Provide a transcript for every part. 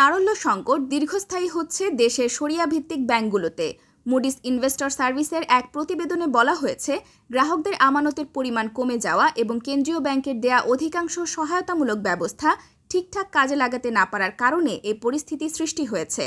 তারল্য সংকট দীর্ঘস্থায়ী হচ্ছে দেশের সরিয়াভিত্তিক ব্যাংকগুলোতে মুডিস ইনভেস্টর সার্ভিসের এক প্রতিবেদনে বলা হয়েছে গ্রাহকদের আমানতের পরিমাণ কমে যাওয়া এবং কেন্দ্রীয় ব্যাংকের দেয়া অধিকাংশ সহায়তামূলক ব্যবস্থা ঠিকঠাক কাজে লাগাতে না পারার কারণে এ পরিস্থিতি সৃষ্টি হয়েছে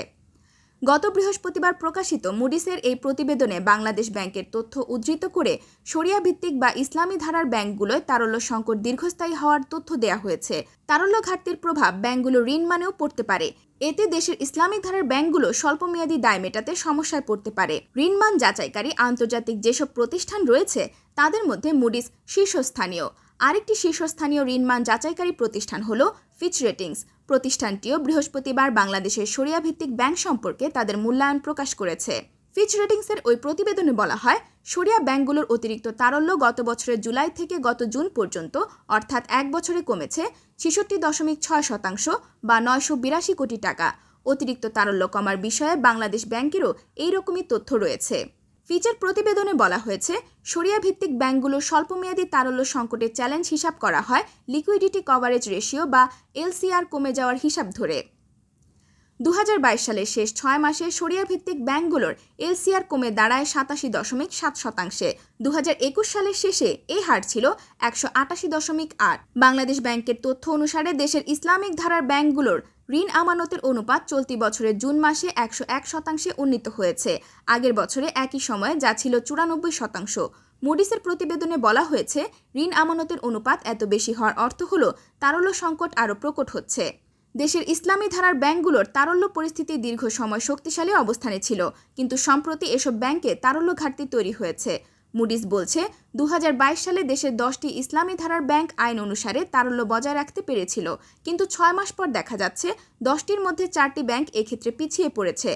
গত বৃহস্পতিবার প্রকাশিত মুডিসের এই প্রতিবেদনে বাংলাদেশ ব্যাংকের তথ্য উদ্ধৃত করে সরিয়া ভিত্তিক বা ইসলামী ধারার ব্যাংকগুলোয় তারল্য সংকট দীর্ঘস্থায়ী হওয়ার তথ্য দেয়া হয়েছে তারল্য ঘাটতির প্রভাব ব্যাংকগুলো ঋণ মানেও পড়তে পারে এতে দেশের ইসলামী ধারার ব্যাংকগুলো স্বল্পমেয়াদী দায় মেটাতে সমস্যায় পড়তে পারে ঋণমান যাচাইকারী আন্তর্জাতিক যেসব প্রতিষ্ঠান রয়েছে তাদের মধ্যে মুডিস শীর্ষস্থানীয় আরেকটি শীর্ষস্থানীয় ঋণমান যাচাইকারী প্রতিষ্ঠান হল ফিচ রেটিংস প্রতিষ্ঠানটিও বৃহস্পতিবার বাংলাদেশের ভিত্তিক ব্যাংক সম্পর্কে তাদের মূল্যায়ন প্রকাশ করেছে ফিচ রেটিংসের ওই প্রতিবেদনে বলা হয় সরিয়া ব্যাংকগুলোর অতিরিক্ত তারল্য গত বছরের জুলাই থেকে গত জুন পর্যন্ত অর্থাৎ এক বছরে কমেছে ছেষট্টি দশমিক ছয় শতাংশ বা নয়শো বিরাশি কোটি টাকা অতিরিক্ত তারল্য কমার বিষয়ে বাংলাদেশ ব্যাংকেরও এই রকমই তথ্য রয়েছে ফিচার প্রতিবেদনে বলা হয়েছে সরিয়া ভিত্তিক ব্যাংকগুলোর স্বল্পমেয়াদী তারল্য সংকটের চ্যালেঞ্জ হিসাব করা হয় লিকুইডিটি কভারেজ রেশিও বা এলসিআর কমে যাওয়ার হিসাব ধরে দু সালের শেষ ছয় মাসে সরিয়া ভিত্তিক ব্যাংকগুলোর এলসিআর কমে দাঁড়ায় সাতাশি দশমিক সাত শতাংশে দু সালের শেষে এই হার ছিল একশো আটাশি দশমিক আট বাংলাদেশ ব্যাংকের তথ্য অনুসারে দেশের ইসলামিক ধারার ব্যাংকগুলোর ঋণ আমানতের অনুপাত চলতি বছরের জুন মাসে একশো এক শতাংশে উন্নীত হয়েছে আগের বছরে একই সময়ে যা ছিল চুরানব্বই শতাংশ মুডিসের প্রতিবেদনে বলা হয়েছে ঋণ আমানতের অনুপাত এত বেশি হওয়ার অর্থ হল তারল্য সংকট আরও প্রকট হচ্ছে দেশের ইসলামী ধারার ব্যাংকগুলোর তারল্য পরিস্থিতি দীর্ঘ সময় শক্তিশালী অবস্থানে ছিল কিন্তু সম্প্রতি এসব ব্যাংকে তারল্য ঘাটতি তৈরি হয়েছে মুডিস বলছে দু সালে দেশের দশটি ইসলামী ধারার ব্যাংক আইন অনুসারে তারল্য বজায় রাখতে পেরেছিল কিন্তু ছয় মাস পর দেখা যাচ্ছে দশটির মধ্যে চারটি ব্যাংক এক্ষেত্রে পিছিয়ে পড়েছে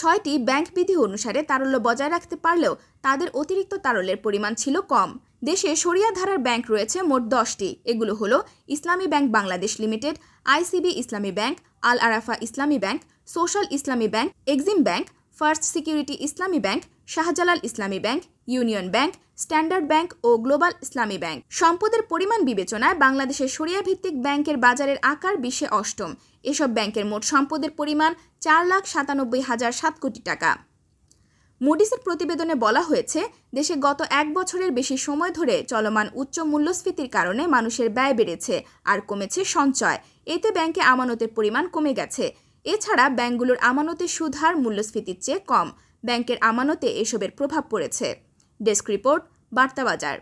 ছয়টি ব্যাংক বিধি অনুসারে তারল্য বজায় রাখতে পারলেও তাদের অতিরিক্ত তারল্যের পরিমাণ ছিল কম দেশে সরিয়া ধারার ব্যাংক রয়েছে মোট দশটি এগুলো হলো Islami bank Bangladesh limited ICB Islami bank Al Arafah Islami bank social Islami bank Exim bank first security Islami bank Shahjalal Islami bank union bank standard bank ও গ্লোবাল ইসলামী ব্যাংক সম্পদের পরিমাণ বিবেচনায় বাংলাদেশের সরিয়া ভিত্তিক ব্যাংকের বাজারের আকার বিশ্বে অষ্টম এসব ব্যাংকের মোট সম্পদের পরিমাণ চার লাখ সাতানব্বই হাজার সাত কোটি টাকা মুডিসের প্রতিবেদনে বলা হয়েছে দেশে গত এক বছরের বেশি সময় ধরে চলমান উচ্চ মূল্যস্ফীতির কারণে মানুষের ব্যয় বেড়েছে আর কমেছে সঞ্চয় এতে ব্যাংকে আমানতের পরিমাণ কমে গেছে এছাড়া ব্যাংকগুলোর আমানতের সুধার মূল্যস্ফীতির চেয়ে কম ব্যাংকের আমানতে এসবের প্রভাব পড়েছে ডেস্ক রিপোর্ট বার্তাবাজার